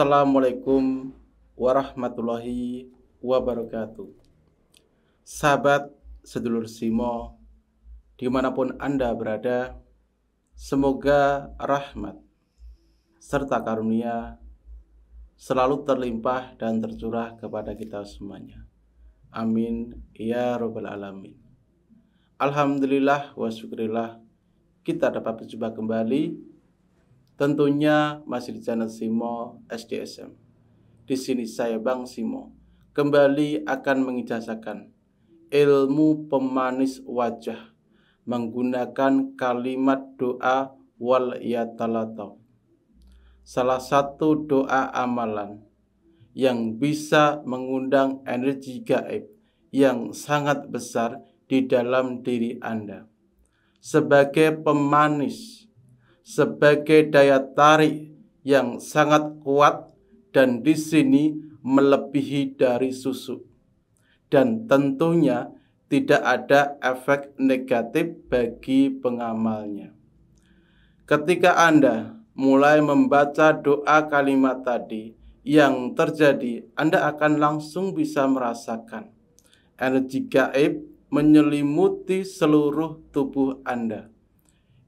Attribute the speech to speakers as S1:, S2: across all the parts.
S1: Assalamualaikum warahmatullahi wabarakatuh. Sahabat sedulur Simo, dimanapun Anda berada, semoga rahmat serta karunia selalu terlimpah dan tercurah kepada kita semuanya. Amin ya robbal alamin. Alhamdulillah wa syukurillah kita dapat berjumpa kembali Tentunya masih di channel Simo SDSM. Di sini saya Bang Simo kembali akan mengijasakan ilmu pemanis wajah menggunakan kalimat doa wal yatalatau. Salah satu doa amalan yang bisa mengundang energi gaib yang sangat besar di dalam diri Anda. Sebagai pemanis sebagai daya tarik yang sangat kuat dan di sini melebihi dari susu. Dan tentunya tidak ada efek negatif bagi pengamalnya. Ketika Anda mulai membaca doa kalimat tadi yang terjadi, Anda akan langsung bisa merasakan energi gaib menyelimuti seluruh tubuh Anda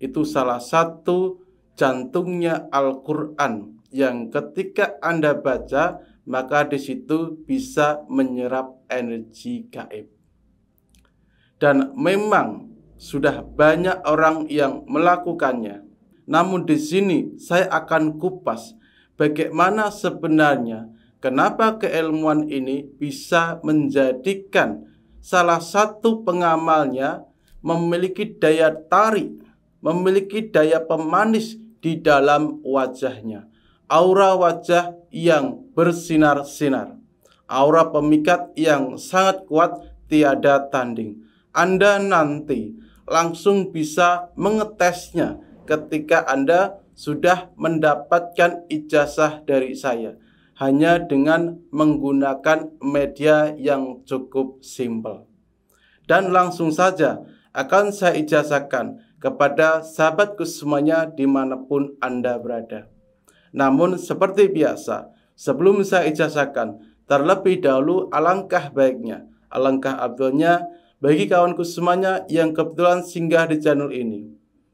S1: itu salah satu jantungnya Al-Quran yang ketika Anda baca maka di situ bisa menyerap energi gaib. Dan memang sudah banyak orang yang melakukannya. Namun di sini saya akan kupas bagaimana sebenarnya kenapa keilmuan ini bisa menjadikan salah satu pengamalnya memiliki daya tarik memiliki daya pemanis di dalam wajahnya. Aura wajah yang bersinar-sinar. Aura pemikat yang sangat kuat tiada tanding. Anda nanti langsung bisa mengetesnya ketika Anda sudah mendapatkan ijazah dari saya hanya dengan menggunakan media yang cukup simpel. Dan langsung saja akan saya ijazahkan kepada sahabatku semuanya dimanapun Anda berada. Namun seperti biasa, sebelum saya ijazahkan, terlebih dahulu alangkah baiknya, alangkah abdulnya bagi kawanku semuanya yang kebetulan singgah di channel ini.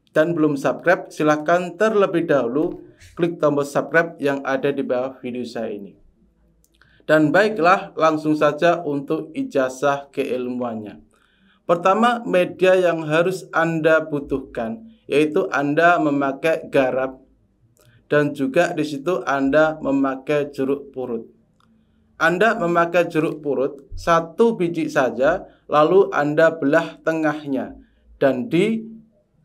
S1: Dan belum subscribe, silahkan terlebih dahulu klik tombol subscribe yang ada di bawah video saya ini. Dan baiklah, langsung saja untuk ijazah keilmuannya. Pertama, media yang harus Anda butuhkan yaitu Anda memakai garam dan juga di situ Anda memakai jeruk purut. Anda memakai jeruk purut satu biji saja, lalu Anda belah tengahnya dan di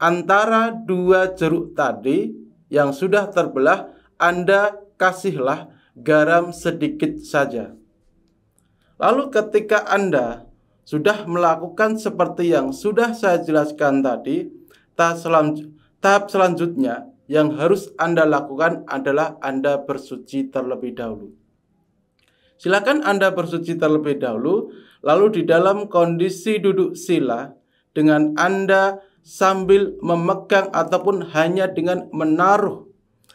S1: antara dua jeruk tadi yang sudah terbelah Anda kasihlah garam sedikit saja. Lalu ketika Anda sudah melakukan seperti yang sudah saya jelaskan tadi, tahap selanjutnya yang harus Anda lakukan adalah Anda bersuci terlebih dahulu. Silakan Anda bersuci terlebih dahulu, lalu di dalam kondisi duduk sila dengan Anda sambil memegang ataupun hanya dengan menaruh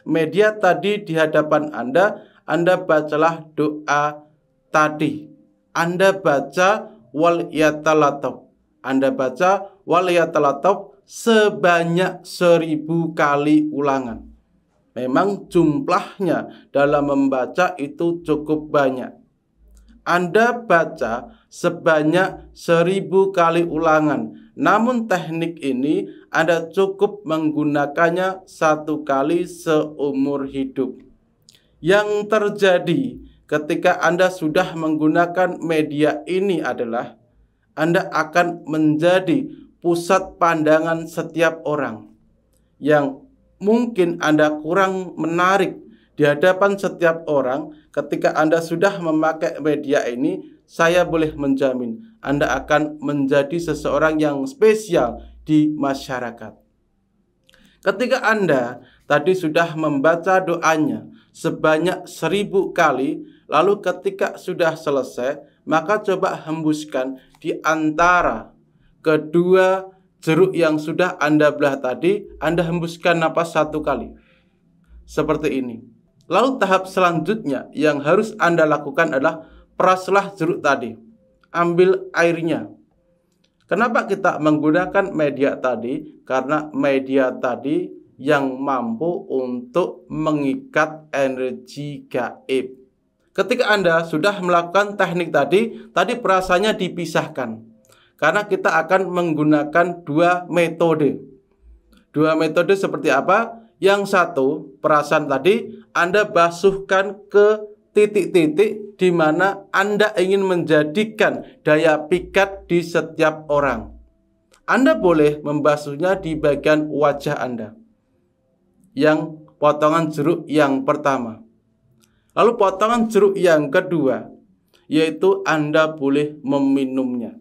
S1: media tadi di hadapan Anda, Anda bacalah doa tadi. Anda baca wal yatalatof. Anda baca wal yatalatof sebanyak seribu kali ulangan. Memang jumlahnya dalam membaca itu cukup banyak. Anda baca sebanyak seribu kali ulangan. Namun teknik ini Anda cukup menggunakannya satu kali seumur hidup. Yang terjadi ketika Anda sudah menggunakan media ini adalah Anda akan menjadi pusat pandangan setiap orang yang mungkin Anda kurang menarik di hadapan setiap orang ketika Anda sudah memakai media ini saya boleh menjamin Anda akan menjadi seseorang yang spesial di masyarakat. Ketika Anda tadi sudah membaca doanya, sebanyak seribu kali, lalu ketika sudah selesai, maka coba hembuskan di antara kedua jeruk yang sudah Anda belah tadi, Anda hembuskan napas satu kali. Seperti ini. Lalu tahap selanjutnya yang harus Anda lakukan adalah peraslah jeruk tadi. Ambil airnya. Kenapa kita menggunakan media tadi? Karena media tadi yang mampu untuk mengikat energi gaib. Ketika Anda sudah melakukan teknik tadi, tadi perasanya dipisahkan. Karena kita akan menggunakan dua metode. Dua metode seperti apa? Yang satu, perasaan tadi Anda basuhkan ke titik-titik di mana Anda ingin menjadikan daya pikat di setiap orang. Anda boleh membasuhnya di bagian wajah Anda yang potongan jeruk yang pertama. Lalu potongan jeruk yang kedua yaitu Anda boleh meminumnya.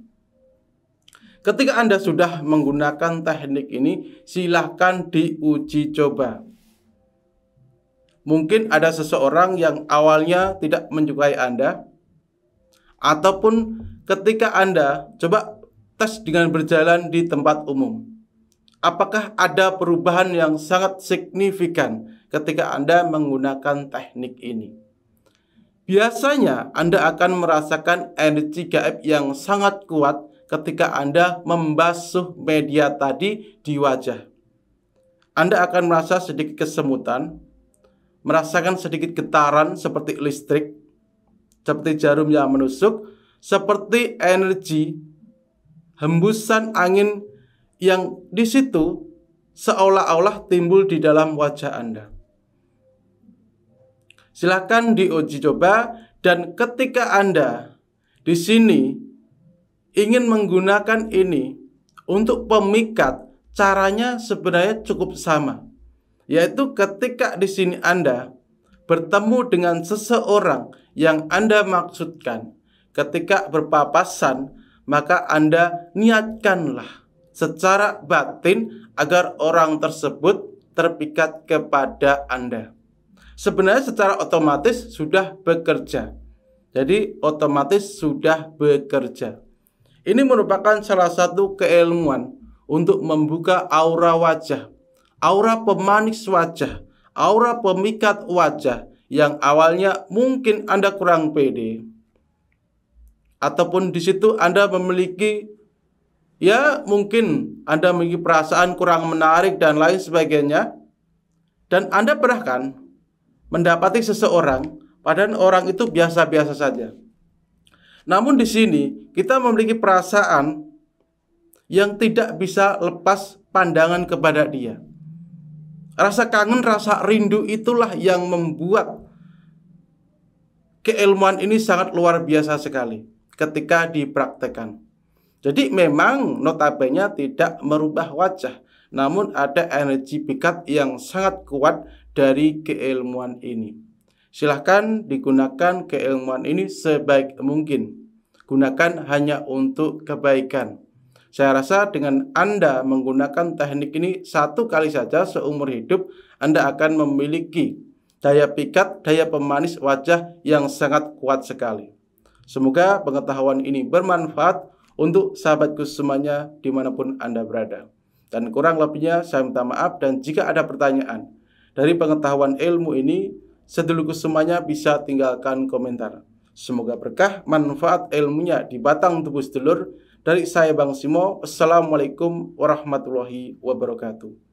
S1: Ketika Anda sudah menggunakan teknik ini, silahkan diuji coba. Mungkin ada seseorang yang awalnya tidak menyukai Anda, ataupun ketika Anda coba tes dengan berjalan di tempat umum apakah ada perubahan yang sangat signifikan ketika Anda menggunakan teknik ini? Biasanya Anda akan merasakan energi gaib yang sangat kuat ketika Anda membasuh media tadi di wajah. Anda akan merasa sedikit kesemutan, merasakan sedikit getaran seperti listrik, seperti jarum yang menusuk, seperti energi hembusan angin yang di situ seolah-olah timbul di dalam wajah Anda. Silakan diuji coba dan ketika Anda di sini ingin menggunakan ini untuk pemikat, caranya sebenarnya cukup sama, yaitu ketika di sini Anda bertemu dengan seseorang yang Anda maksudkan, ketika berpapasan, maka Anda niatkanlah secara batin agar orang tersebut terpikat kepada Anda. Sebenarnya secara otomatis sudah bekerja. Jadi otomatis sudah bekerja. Ini merupakan salah satu keilmuan untuk membuka aura wajah, aura pemanis wajah, aura pemikat wajah yang awalnya mungkin Anda kurang pede. Ataupun di situ Anda memiliki ya mungkin Anda memiliki perasaan kurang menarik dan lain sebagainya, dan Anda pernah kan mendapati seseorang, padahal orang itu biasa-biasa saja. Namun di sini kita memiliki perasaan yang tidak bisa lepas pandangan kepada dia. Rasa kangen, rasa rindu itulah yang membuat keilmuan ini sangat luar biasa sekali ketika dipraktekkan. Jadi memang notabene tidak merubah wajah, namun ada energi pikat yang sangat kuat dari keilmuan ini. Silahkan digunakan keilmuan ini sebaik mungkin. Gunakan hanya untuk kebaikan. Saya rasa dengan Anda menggunakan teknik ini satu kali saja seumur hidup, Anda akan memiliki daya pikat, daya pemanis wajah yang sangat kuat sekali. Semoga pengetahuan ini bermanfaat untuk sahabatku semuanya dimanapun Anda berada. Dan kurang lebihnya saya minta maaf dan jika ada pertanyaan dari pengetahuan ilmu ini, sedulurku semuanya bisa tinggalkan komentar. Semoga berkah manfaat ilmunya di batang tubuh sedulur dari saya Bang Simo. Assalamualaikum warahmatullahi wabarakatuh.